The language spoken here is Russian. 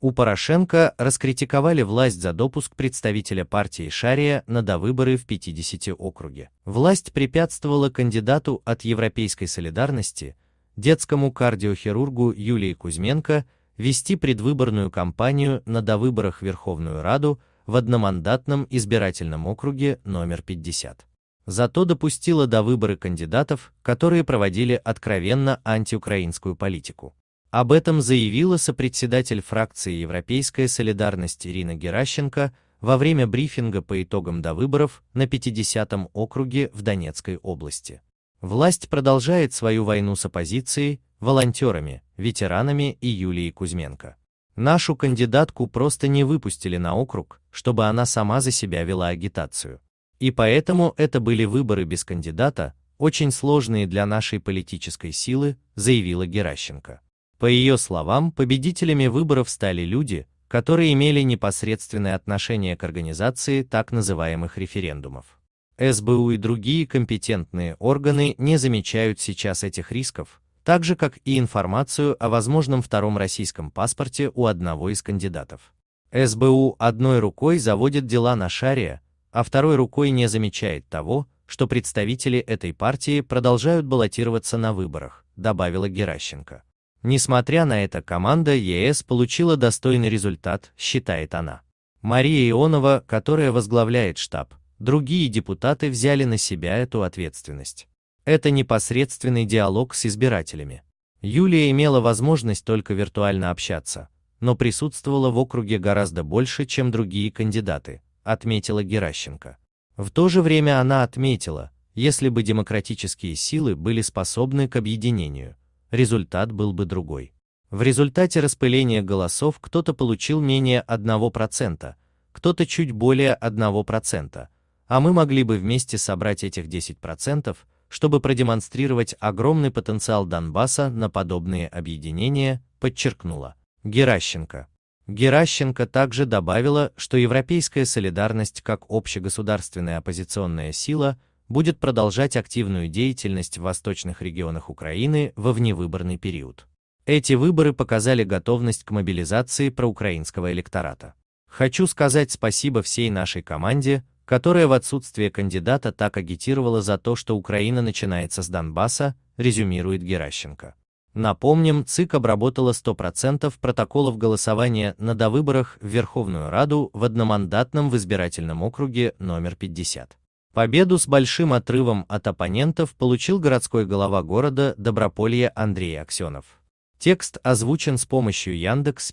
У Порошенко раскритиковали власть за допуск представителя партии Шария на довыборы в 50 округе. Власть препятствовала кандидату от Европейской солидарности, детскому кардиохирургу Юлии Кузьменко, вести предвыборную кампанию на довыборах в Верховную Раду в одномандатном избирательном округе номер 50. Зато допустила выборы кандидатов, которые проводили откровенно антиукраинскую политику. Об этом заявила сопредседатель фракции «Европейская солидарность» Ирина Геращенко во время брифинга по итогам до выборов на 50-м округе в Донецкой области. Власть продолжает свою войну с оппозицией, волонтерами, ветеранами и Юлией Кузьменко. Нашу кандидатку просто не выпустили на округ, чтобы она сама за себя вела агитацию. И поэтому это были выборы без кандидата, очень сложные для нашей политической силы, заявила Геращенко. По ее словам, победителями выборов стали люди, которые имели непосредственное отношение к организации так называемых референдумов. СБУ и другие компетентные органы не замечают сейчас этих рисков, так же как и информацию о возможном втором российском паспорте у одного из кандидатов. СБУ одной рукой заводит дела на шаре, а второй рукой не замечает того, что представители этой партии продолжают баллотироваться на выборах, добавила Геращенко. Несмотря на это, команда ЕС получила достойный результат, считает она. Мария Ионова, которая возглавляет штаб, другие депутаты взяли на себя эту ответственность. Это непосредственный диалог с избирателями. Юлия имела возможность только виртуально общаться, но присутствовала в округе гораздо больше, чем другие кандидаты, отметила Геращенко. В то же время она отметила, если бы демократические силы были способны к объединению, результат был бы другой. В результате распыления голосов кто-то получил менее 1%, кто-то чуть более 1%, а мы могли бы вместе собрать этих 10%, чтобы продемонстрировать огромный потенциал Донбасса на подобные объединения, подчеркнула Геращенко. Геращенко также добавила, что европейская солидарность как общегосударственная оппозиционная сила – будет продолжать активную деятельность в восточных регионах Украины во вневыборный период. Эти выборы показали готовность к мобилизации проукраинского электората. Хочу сказать спасибо всей нашей команде, которая в отсутствие кандидата так агитировала за то, что Украина начинается с Донбасса, резюмирует Геращенко. Напомним, ЦИК обработала 100% протоколов голосования на довыборах в Верховную Раду в одномандатном в избирательном округе номер 50. Победу с большим отрывом от оппонентов получил городской голова города Доброполья Андрей Аксенов. Текст озвучен с помощью Яндекс